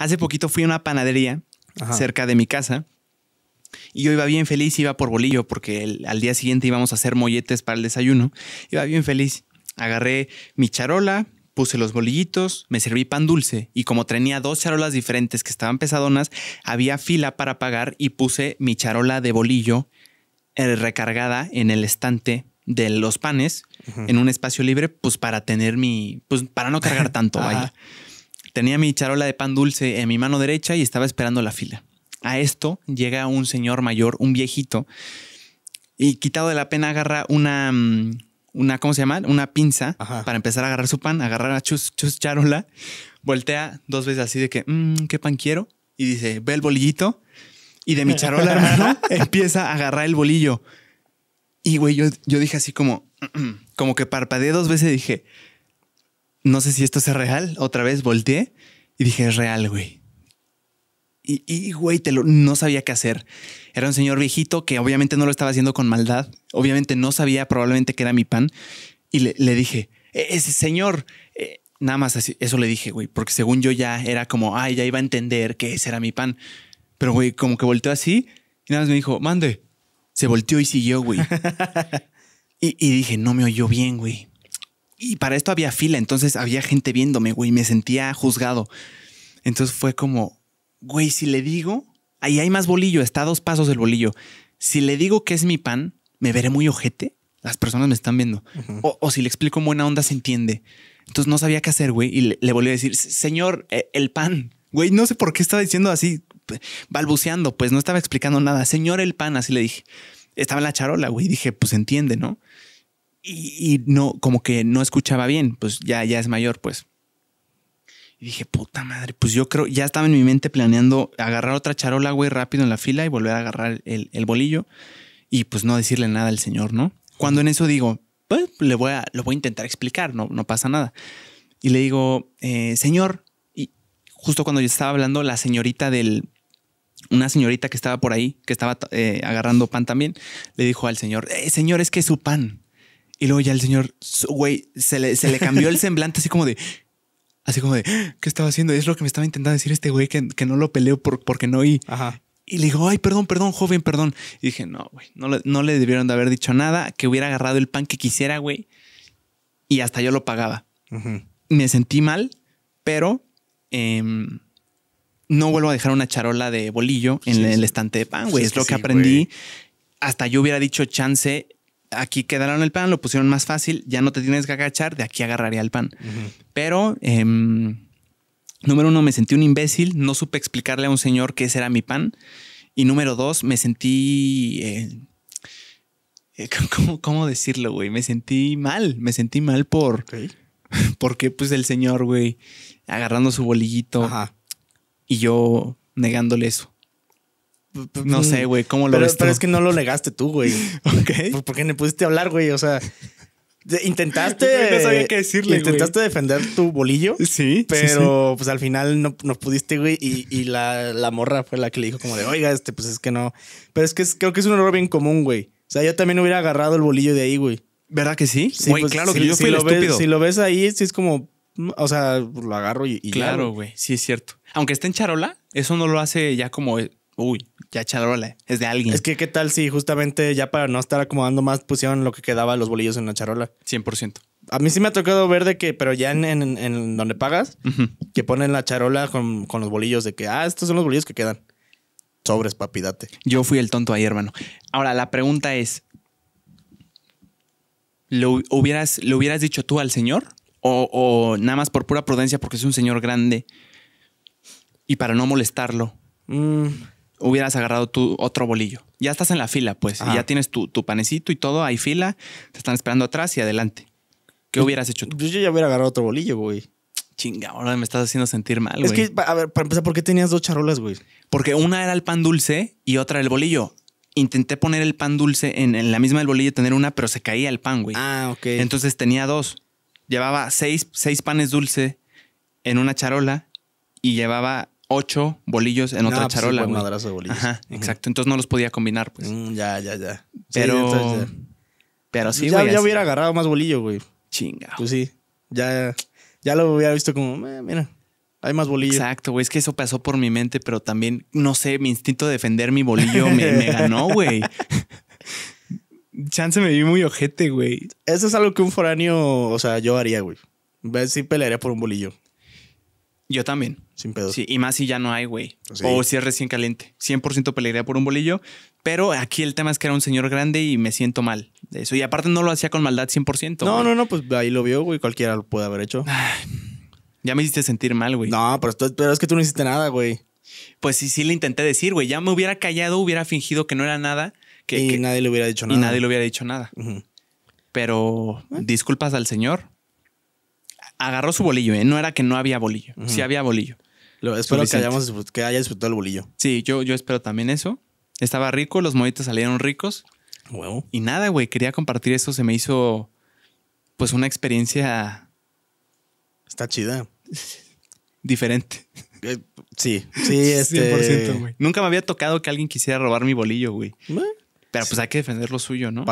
Hace poquito fui a una panadería cerca de mi casa y yo iba bien feliz, iba por bolillo porque al día siguiente íbamos a hacer molletes para el desayuno. Iba bien feliz. Agarré mi charola, puse los bolillitos, me serví pan dulce y como tenía dos charolas diferentes que estaban pesadonas, había fila para pagar y puse mi charola de bolillo eh, recargada en el estante de los panes en un espacio libre, pues para tener mi, pues para no cargar tanto, vaya. Tenía mi charola de pan dulce en mi mano derecha y estaba esperando la fila. A esto llega un señor mayor, un viejito, y quitado de la pena agarra una, mm, una ¿cómo se llama? Una pinza para empezar a agarrar su pan, agarrar a chus, charola, voltea dos veces así de que, mm, ¿qué pan quiero? Y dice, ve el bolillito. Y de mi charola, hermano, empieza a agarrar el bolillo. Y güey, yo, yo dije así como, como que parpadeé dos veces y dije, no sé si esto sea real. Otra vez volteé y dije, es real, güey. Y, güey, lo, no sabía qué hacer. Era un señor viejito que obviamente no lo estaba haciendo con maldad. Obviamente no sabía probablemente que era mi pan. Y le, dije, e, ese señor, eh", nada más así, eso le dije, güey, porque según yo ya era como, ay, ya iba a entender que ese era mi pan. Pero, güey, como que volteó así y nada más me dijo, mande. Se volteó y siguió, güey. y, y dije, no me oyó bien, güey y para esto había fila, entonces había gente viéndome, güey, me sentía juzgado. Entonces fue como, güey, si le digo, ahí hay más bolillo, está a dos pasos del bolillo. Si le digo que es mi pan, me veré muy ojete. Las personas me están viendo. o, si le explico buena onda, se entiende. Entonces no sabía qué hacer, güey. Y le, volví a decir, señor, e, el pan. Güey, no sé por qué estaba diciendo así, balbuceando, pues no estaba explicando nada. Señor, el pan, así le dije. Estaba en la charola, güey. Dije, pues entiende, ¿no? y, no, como que no escuchaba bien, pues ya, ya es mayor, pues. Y dije, puta madre, pues yo creo, ya estaba en mi mente planeando agarrar otra charola, güey, rápido en la fila y volver a agarrar el, bolillo y pues no decirle nada al señor, ¿no? Cuando en eso digo, pues le voy a, lo voy a intentar explicar, no, no pasa nada. Y le digo, eh, señor, y justo cuando yo estaba hablando, la señorita del, una señorita que estaba por ahí, que estaba eh, agarrando pan también, le dijo al señor, eh, señor, es que es su pan. Y luego ya el señor, güey, se le, cambió el semblante así como de, así como de, ¿qué estaba haciendo? Es lo que me estaba intentando decir este güey que, no lo peleo por, porque no oí. Y le digo, ay, perdón, perdón, joven, perdón. Y dije, no, güey, no, le debieron de haber dicho nada, que hubiera agarrado el pan que quisiera, güey. Y hasta yo lo pagaba. Me sentí mal, pero em, no vuelvo a dejar una charola de bolillo en el estante de pan, güey. es, lo que aprendí. Hasta yo hubiera dicho chance, aquí quedaron el pan, lo pusieron más fácil, ya no te tienes que agachar, de aquí agarraría el pan. Pero, em, número uno, me sentí un imbécil, no supe explicarle a un señor qué era mi pan. Y número dos, me sentí... Eh, eh, ¿cómo, decirlo, güey? Me sentí mal, me sentí mal por... Porque pues el señor, güey, agarrando su bolillito y yo negándole eso. Pues, pues, no mm. sé, güey, ¿cómo lo pero, ves Pero es que no lo negaste tú, güey. ok. ¿Por qué me pudiste a hablar, güey? O sea, intentaste. no sabía qué decirle. Intentaste defender tu bolillo. Sí. Pero pues al final no, pudiste, güey. Y, la, morra fue la que le dijo, como de, oiga, este, pues es que no. Pero es que creo que es un error bien común, güey. O sea, yo también hubiera agarrado el bolillo de ahí, güey. ¿Verdad que sí? Sí, pues, claro que sí. yo si lo Ves, si lo ves ahí, sí es como, o sea, lo agarro y, y Claro, güey. Sí, es cierto. Aunque esté en charola, eso no lo hace ya como uy, ya charola, ¿eh? es de alguien. Es que qué tal si justamente ya para no estar acomodando más pusieron lo que quedaba los bolillos en la charola. 100%. A mí sí me ha tocado ver de que, pero ya en, donde pagas, que ponen la charola con, los bolillos de que, ah, estos son los bolillos que quedan. Sobres, papi, Yo fui el tonto ahí, hermano. Ahora, la pregunta es, ¿lo hubieras, hubieras dicho tú al señor? O, nada más por pura prudencia porque es un señor grande y para no molestarlo? Mm hubieras agarrado tu otro bolillo. Ya estás en la fila, pues, y ya tienes tu, panecito y todo, hay fila, te están esperando atrás y adelante. ¿Qué pues, hubieras hecho tú? Pues, yo ya hubiera agarrado otro bolillo, güey. Chinga, ahora me estás haciendo sentir mal, es güey. Es que, a ver, para empezar, ¿por qué tenías dos charolas, güey? Porque una era el pan dulce y otra el bolillo. Intenté poner el pan dulce en, la misma del bolillo, tener una, pero se caía el pan, güey. Ah, ok. Entonces tenía dos. Llevaba seis, seis panes dulce en una charola y llevaba ocho bolillos en otra pues charola. Un madrazo de bolillos. Ajá, exacto. Entonces no los podía combinar, pues. Mm, ya, ya, ya. Pero. Sí, Pero sí, güey. Ya, hubiera agarrado más bolillo, güey. Chinga. Pues sí. Ya, ya lo hubiera visto como, eh, mira, hay más bolillos. Exacto, güey. Es que eso pasó por mi mente, pero también, no sé, mi instinto de defender mi bolillo me, me ganó, güey. Chance me vi muy ojete, güey. Eso es algo que un foráneo, o sea, yo haría, güey. si pelearía por un bolillo. Yo también. Sin pedo. Sí, y más si ya no hay, güey. O si es recién caliente. 100% pelearía por un bolillo. Pero aquí el tema es que era un señor grande y me siento mal de eso. Y aparte no lo hacía con maldad 100%. No, no, no, pues ahí lo vio, güey. Cualquiera lo puede haber hecho. ya me hiciste sentir mal, güey. No, pero, es que tú no hiciste nada, güey. Pues sí, sí le intenté decir, güey. Ya me hubiera callado, hubiera fingido que no era nada. Que, y nadie le hubiera dicho nada. Y nadie le hubiera dicho nada. Pero disculpas al señor agarró su bolillo, ¿eh? No era que no había bolillo. Sí había bolillo. espero que, hayamos, que haya disfrutado el bolillo. Sí, yo, yo espero también eso. Estaba rico, los mojitos salieron ricos. Y nada, güey, quería compartir eso. Se me hizo, pues, una experiencia... Está chida. Diferente. Eh, sí, sí, este... 100%, güey. Nunca me había tocado que alguien quisiera robar mi bolillo, güey. Eh. Pero pues hay que defender lo suyo, ¿no?